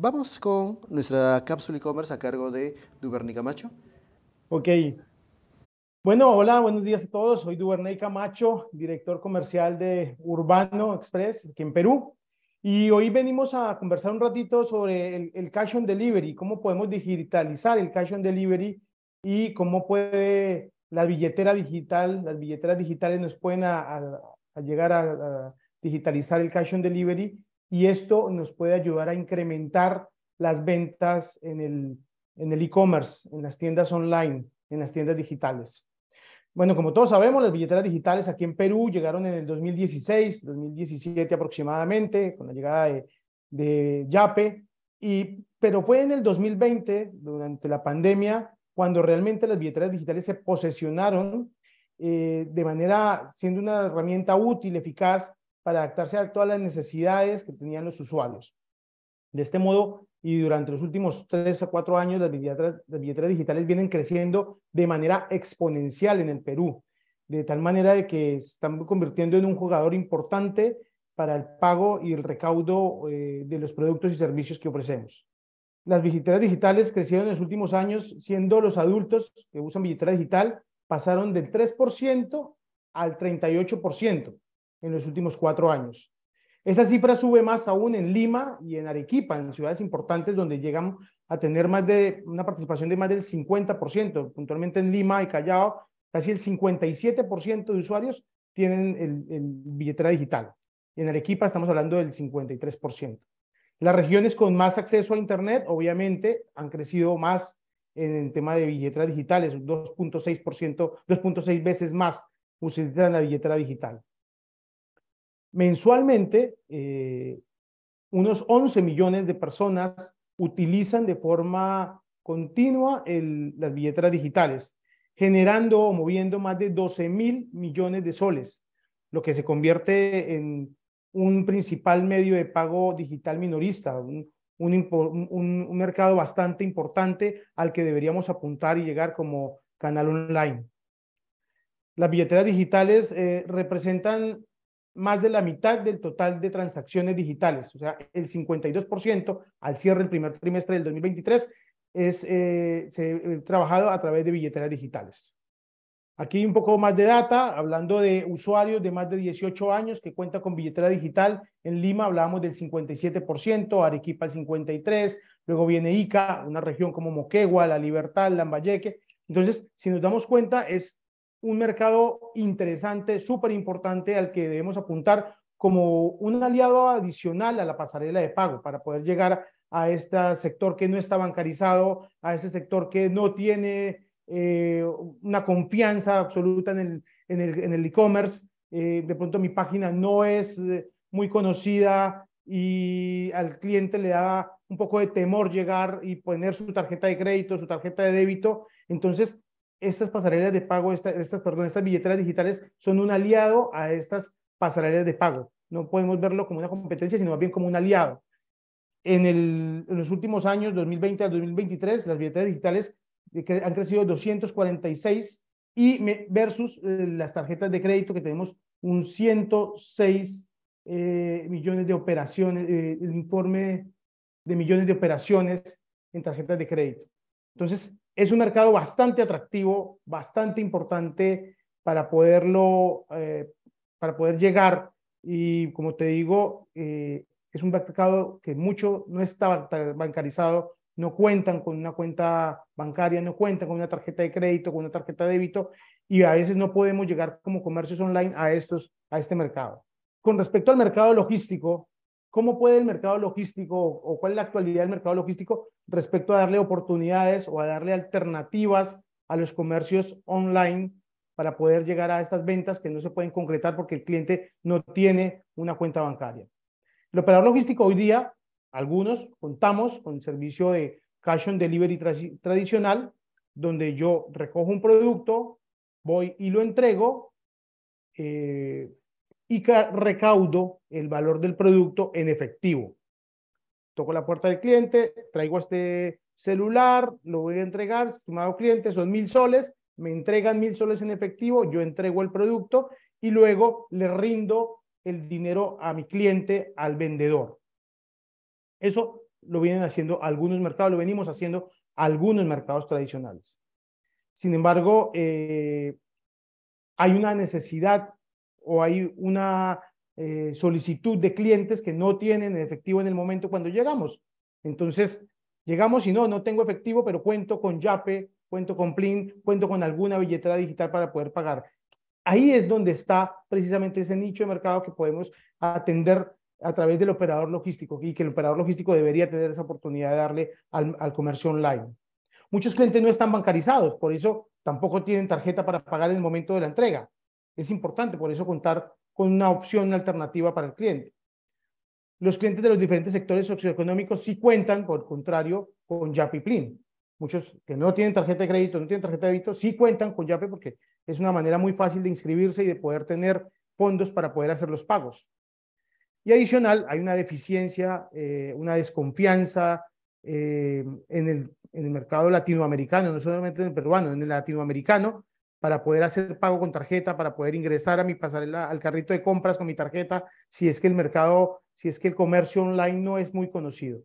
Vamos con nuestra cápsula e-commerce a cargo de Duvernay Camacho. Ok. Bueno, hola, buenos días a todos. Soy Duvernay Camacho, director comercial de Urbano Express, aquí en Perú. Y hoy venimos a conversar un ratito sobre el, cash on delivery, cómo podemos digitalizar el cash on delivery y cómo puede la billetera digital, las billeteras digitales nos pueden llegar a digitalizar el cash on delivery y esto nos puede ayudar a incrementar las ventas en el en el e-commerce, en las tiendas online, en las tiendas digitales. Bueno, como todos sabemos, las billeteras digitales aquí en Perú llegaron en el 2016, 2017 aproximadamente, con la llegada de, Yape, y, pero fue en el 2020, durante la pandemia, cuando realmente las billeteras digitales se posesionaron eh, de manera siendo una herramienta útil, eficaz para adaptarse a todas las necesidades que tenían los usuarios. De este modo, y durante los últimos tres a cuatro años, las billeteras, digitales vienen creciendo de manera exponencial en el Perú, de tal manera de que se están convirtiendo en un jugador importante para el pago y el recaudo eh, de los productos y servicios que ofrecemos. Las billeteras digitales crecieron en los últimos años, siendo los adultos que usan billetera digital pasaron del 3% al 38% en los últimos cuatro años. Esta cifra sube más aún en Lima y en Arequipa, en ciudades importantes donde llegan a tener más de una participación de más del 50%. Puntualmente en Lima y Callao, casi el 57% de usuarios tienen el, billetera digital. En Arequipa estamos hablando del 53%. Las regiones con más acceso a Internet, obviamente, han crecido más en el tema de billeteras digitales, 2.6%, 2.6 veces más utilizan la billetera digital. Mensualmente, eh, unos 11 millones de personas utilizan de forma continua las billeteras digitales, generando o moviendo más de 12 mil millones de soles, lo que se convierte en un principal medio de pago digital minorista, un, mercado bastante importante al que deberíamos apuntar y llegar como canal online. Las billeteras digitales eh, representan más de la mitad del total de transacciones digitales, o sea, el 52% al cierre del primer trimestre del 2023 es eh, se, eh, trabajado a través de billeteras digitales. Aquí un poco más de data, hablando de usuarios de más de 18 años que cuentan con billetera digital. En Lima hablábamos del 57%, Arequipa el 53%, luego viene Ica, una región como Moquegua, La Libertad, Lambayeque. Entonces, si nos damos cuenta, es un mercado interesante, súper importante al que debemos apuntar como un aliado adicional a la pasarela de pago para poder llegar a este sector que no está bancarizado, a ese sector que no tiene eh, una confianza absoluta en el en el e-commerce. Eh, de pronto mi página no es eh, muy conocida y al cliente le da un poco de temor llegar y poner su tarjeta de crédito, su tarjeta de débito. Entonces, estas pasarelas de pago, estas, perdón, estas billeteras digitales son un aliado a estas pasarelas de pago. No podemos verlo como una competencia, sino más bien como un aliado. En, el, los últimos años, 2020 a 2023, las billeteras digitales eh, han crecido 246 y versus eh, las tarjetas de crédito que tenemos un 106 eh, millones de operaciones, el informe de millones de operaciones en tarjetas de crédito. Entonces, es un mercado bastante atractivo, bastante importante para poderlo, eh, para poder llegar. Y como te digo, eh, es un mercado que mucho no está bancarizado, no cuentan con una cuenta bancaria, no cuentan con una tarjeta de crédito, con una tarjeta de débito, y a veces no podemos llegar como comercios online a, estos, a este mercado. Con respecto al mercado logístico, ¿Cómo puede el mercado logístico o cuál es la actualidad del mercado logístico respecto a darle oportunidades o a darle alternativas a los comercios online para poder llegar a estas ventas que no se pueden concretar porque el cliente no tiene una cuenta bancaria? El operador logístico hoy día, algunos contamos con el servicio de cash on delivery tradicional, donde yo recojo un producto, voy y lo entrego, eh, y recaudo el valor del producto en efectivo. Toco la puerta del cliente, traigo este celular, lo voy a entregar, estimado cliente, son mil soles, me entregan mil soles en efectivo, yo entrego el producto y luego le rindo el dinero a mi cliente, al vendedor. Eso lo vienen haciendo algunos mercados, lo venimos haciendo algunos mercados tradicionales. Sin embargo, eh, hay una necesidad o hay una eh, solicitud de clientes que no tienen efectivo en el momento cuando llegamos. Entonces, llegamos y no, no tengo efectivo, pero cuento con Yape, cuento con Plin, cuento con alguna billetera digital para poder pagar. Ahí es donde está precisamente ese nicho de mercado que podemos atender a través del operador logístico y que el operador logístico debería tener esa oportunidad de darle al comercio online. Muchos clientes no están bancarizados, por eso tampoco tienen tarjeta para pagar en el momento de la entrega. Es importante por eso contar con una opción alternativa para el cliente. Los clientes de los diferentes sectores socioeconómicos sí cuentan, por el contrario, con Yapi Plin. Muchos que no tienen tarjeta de crédito, no tienen tarjeta de débito, sí cuentan con Yapi porque es una manera muy fácil de inscribirse y de poder tener fondos para poder hacer los pagos. Y adicional, hay una deficiencia, eh, una desconfianza eh, en, en el mercado latinoamericano, no solamente en el peruano, en el latinoamericano, para poder hacer pago con tarjeta, para poder ingresar a mi pasarela, al carrito de compras con mi tarjeta, si es que el mercado, si es que el comercio online no es muy conocido.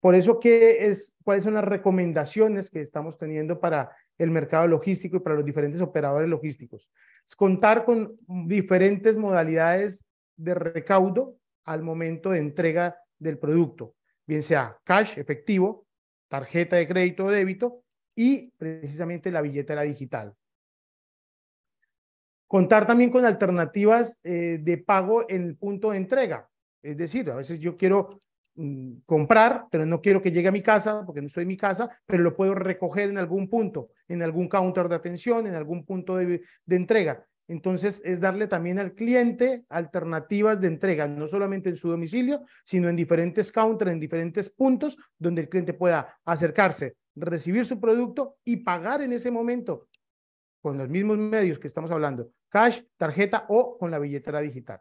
Por eso, ¿qué es, ¿cuáles son las recomendaciones que estamos teniendo para el mercado logístico y para los diferentes operadores logísticos? Es contar con diferentes modalidades de recaudo al momento de entrega del producto, bien sea cash, efectivo, tarjeta de crédito o débito y precisamente la billetera digital. Contar también con alternativas eh, de pago en el punto de entrega. Es decir, a veces yo quiero mm, comprar, pero no quiero que llegue a mi casa porque no estoy en mi casa, pero lo puedo recoger en algún punto, en algún counter de atención, en algún punto de, de entrega. Entonces, es darle también al cliente alternativas de entrega, no solamente en su domicilio, sino en diferentes counters, en diferentes puntos donde el cliente pueda acercarse, recibir su producto y pagar en ese momento con los mismos medios que estamos hablando, cash, tarjeta o con la billetera digital.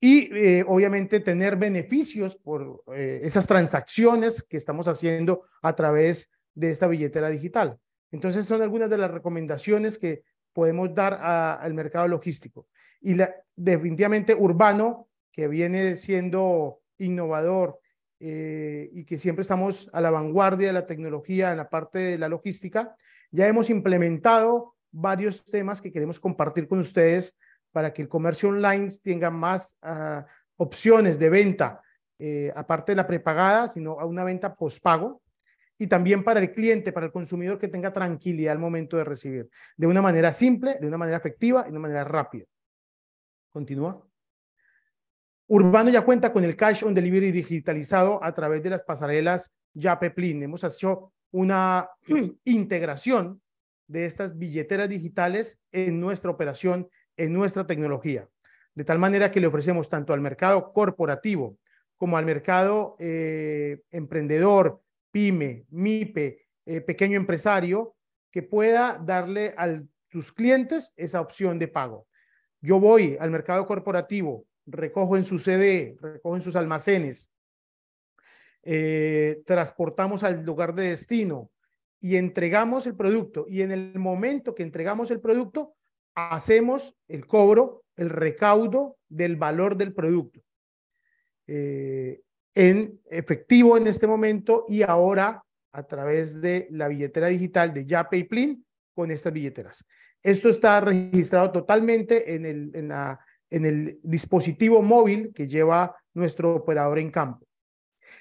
Y eh, obviamente tener beneficios por eh, esas transacciones que estamos haciendo a través de esta billetera digital. Entonces son algunas de las recomendaciones que podemos dar al mercado logístico. Y definitivamente urbano, que viene siendo innovador, eh, y que siempre estamos a la vanguardia de la tecnología en la parte de la logística, ya hemos implementado varios temas que queremos compartir con ustedes para que el comercio online tenga más ah, opciones de venta, eh, aparte de la prepagada, sino a una venta pospago. Y también para el cliente, para el consumidor que tenga tranquilidad al momento de recibir, de una manera simple, de una manera efectiva y de una manera rápida. Continúa. Urbano ya cuenta con el cash on delivery digitalizado a través de las pasarelas ya Peplin. Hemos hecho una integración de estas billeteras digitales en nuestra operación, en nuestra tecnología. De tal manera que le ofrecemos tanto al mercado corporativo como al mercado eh, emprendedor, pyme, MIPE, eh, pequeño empresario, que pueda darle a sus clientes esa opción de pago. Yo voy al mercado corporativo, recojo en su CD, recojo en sus almacenes, eh, transportamos al lugar de destino y entregamos el producto. Y en el momento que entregamos el producto, hacemos el cobro, el recaudo del valor del producto. Eh, en efectivo en este momento y ahora a través de la billetera digital de ya Plin con estas billeteras. Esto está registrado totalmente en la en el dispositivo móvil que lleva nuestro operador en campo.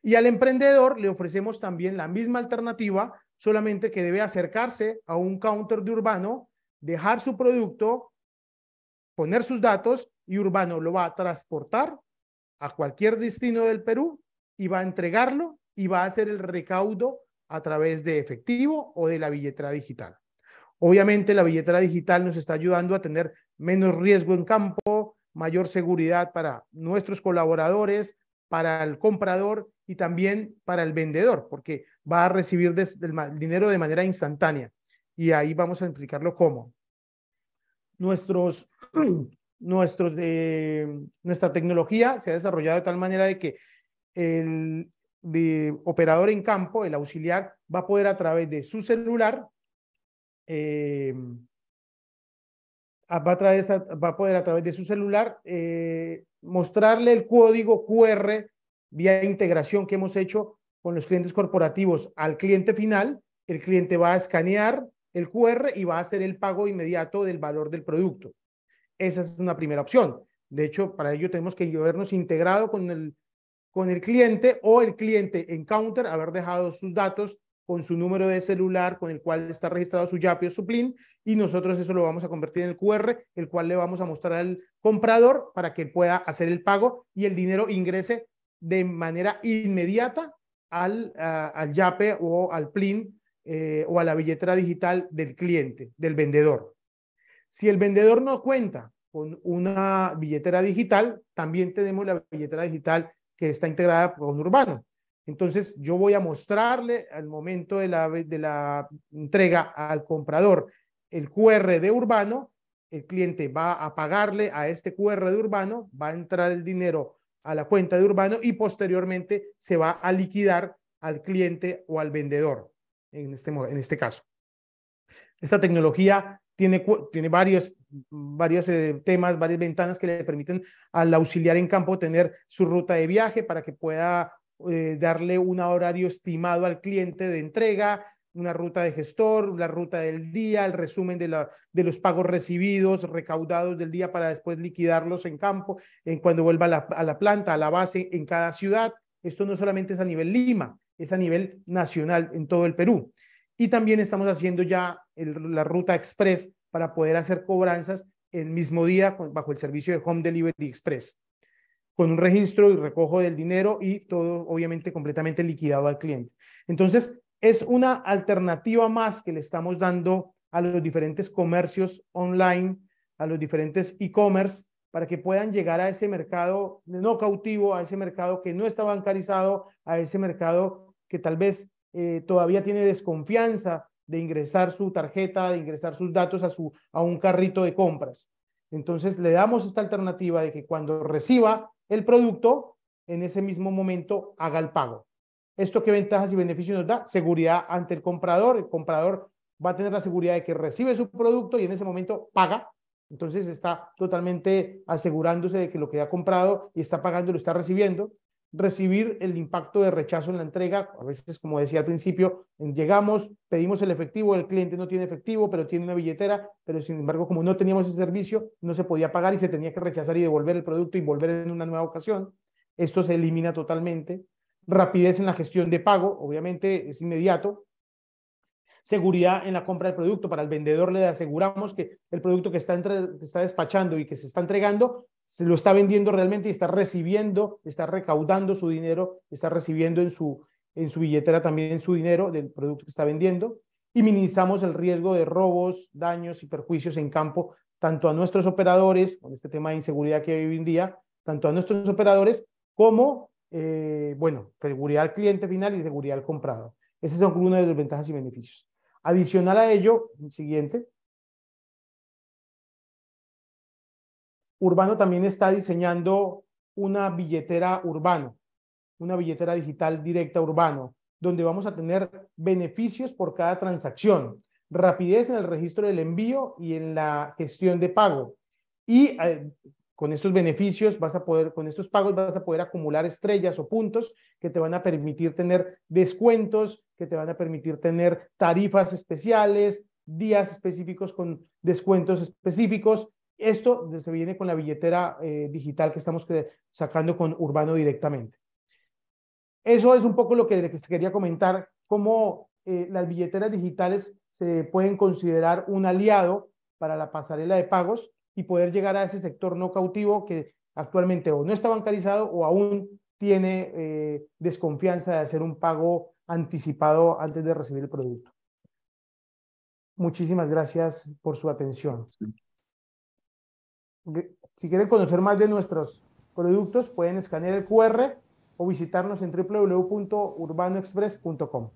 Y al emprendedor le ofrecemos también la misma alternativa, solamente que debe acercarse a un counter de urbano, dejar su producto, poner sus datos y urbano lo va a transportar a cualquier destino del Perú y va a entregarlo y va a hacer el recaudo a través de efectivo o de la billetera digital. Obviamente la billetera digital nos está ayudando a tener menos riesgo en campo, mayor seguridad para nuestros colaboradores, para el comprador y también para el vendedor, porque va a recibir el dinero de manera instantánea. Y ahí vamos a explicarlo cómo. Nuestros, nuestros, nuestra tecnología se ha desarrollado de tal manera de que el operador en campo, el auxiliar, va a poder a través de su celular eh, va a, poder a través de su celular eh, mostrarle el código QR vía integración que hemos hecho con los clientes corporativos al cliente final. El cliente va a escanear el QR y va a hacer el pago inmediato del valor del producto. Esa es una primera opción. De hecho, para ello tenemos que llevarnos integrado con el, con el cliente o el cliente en Counter, haber dejado sus datos con su número de celular con el cual está registrado su YAPE o su PLIN y nosotros eso lo vamos a convertir en el QR, el cual le vamos a mostrar al comprador para que pueda hacer el pago y el dinero ingrese de manera inmediata al, al YAPE o al PLIN eh, o a la billetera digital del cliente, del vendedor. Si el vendedor no cuenta con una billetera digital, también tenemos la billetera digital que está integrada con Urbano. Entonces yo voy a mostrarle al momento de la, entrega al comprador el QR de Urbano, el cliente va a pagarle a este QR de Urbano, va a entrar el dinero a la cuenta de Urbano y posteriormente se va a liquidar al cliente o al vendedor en este, en este caso. Esta tecnología tiene, tiene varios, varios eh, temas, varias ventanas que le permiten al auxiliar en campo tener su ruta de viaje para que pueda eh, darle un horario estimado al cliente de entrega, una ruta de gestor, la ruta del día, el resumen de, los pagos recibidos, recaudados del día para después liquidarlos en campo, en cuando vuelva a la, planta, a la base, en cada ciudad. Esto no solamente es a nivel Lima, es a nivel nacional en todo el Perú. Y también estamos haciendo ya la ruta express para poder hacer cobranzas el mismo día bajo el servicio de Home Delivery Express con un registro y recojo del dinero y todo obviamente completamente liquidado al cliente. Entonces, es una alternativa más que le estamos dando a los diferentes comercios online, a los diferentes e-commerce, para que puedan llegar a ese mercado no cautivo, a ese mercado que no está bancarizado, a ese mercado que tal vez eh, todavía tiene desconfianza de ingresar su tarjeta, de ingresar sus datos a, su, a un carrito de compras. Entonces, le damos esta alternativa de que cuando reciba el producto, en ese mismo momento haga el pago. ¿Esto qué ventajas y beneficios nos da? Seguridad ante el comprador. El comprador va a tener la seguridad de que recibe su producto y en ese momento paga. Entonces está totalmente asegurándose de que lo que ha comprado y está pagando lo está recibiendo recibir el impacto de rechazo en la entrega. A veces, como decía al principio, llegamos, pedimos el efectivo, el cliente no tiene efectivo, pero tiene una billetera, pero sin embargo, como no teníamos ese servicio, no se podía pagar y se tenía que rechazar y devolver el producto y volver en una nueva ocasión. Esto se elimina totalmente. Rapidez en la gestión de pago, obviamente es inmediato. Seguridad en la compra del producto. Para el vendedor le aseguramos que el producto que está, está despachando y que se está entregando se lo está vendiendo realmente y está recibiendo, está recaudando su dinero, está recibiendo en su, en su billetera también su dinero del producto que está vendiendo y minimizamos el riesgo de robos, daños y perjuicios en campo, tanto a nuestros operadores, con este tema de inseguridad que hay hoy en día, tanto a nuestros operadores como, eh, bueno, seguridad al cliente final y seguridad al comprado. Ese es una de los ventajas y beneficios. Adicional a ello, el siguiente, Urbano también está diseñando una billetera urbano, una billetera digital directa urbano, donde vamos a tener beneficios por cada transacción, rapidez en el registro del envío y en la gestión de pago. Y eh, con estos beneficios vas a poder, con estos pagos vas a poder acumular estrellas o puntos que te van a permitir tener descuentos, que te van a permitir tener tarifas especiales, días específicos con descuentos específicos esto se viene con la billetera eh, digital que estamos sacando con Urbano directamente. Eso es un poco lo que quería comentar, cómo eh, las billeteras digitales se pueden considerar un aliado para la pasarela de pagos y poder llegar a ese sector no cautivo que actualmente o no está bancarizado o aún tiene eh, desconfianza de hacer un pago anticipado antes de recibir el producto. Muchísimas gracias por su atención. Si quieren conocer más de nuestros productos, pueden escanear el QR o visitarnos en www.urbanoexpress.com.